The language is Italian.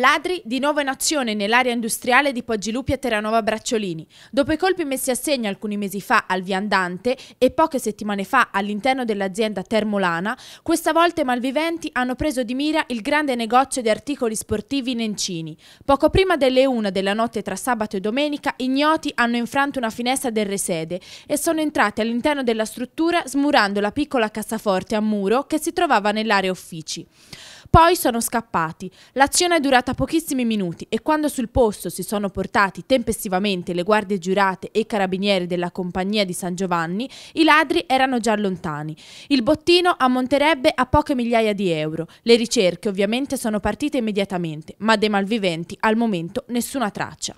Ladri di nuovo in azione nell'area industriale di Poggilupi a Terranova Bracciolini. Dopo i colpi messi a segno alcuni mesi fa al viandante e poche settimane fa all'interno dell'azienda termolana, questa volta i malviventi hanno preso di mira il grande negozio di articoli sportivi Nencini. Poco prima delle una della notte tra sabato e domenica, ignoti hanno infranto una finestra del resede e sono entrati all'interno della struttura smurando la piccola cassaforte a muro che si trovava nell'area uffici. Poi sono scappati. L'azione è durata durata pochissimi minuti e quando sul posto si sono portati tempestivamente le guardie giurate e i carabinieri della compagnia di San Giovanni, i ladri erano già lontani. Il bottino ammonterebbe a poche migliaia di euro. Le ricerche ovviamente sono partite immediatamente, ma dei malviventi al momento nessuna traccia.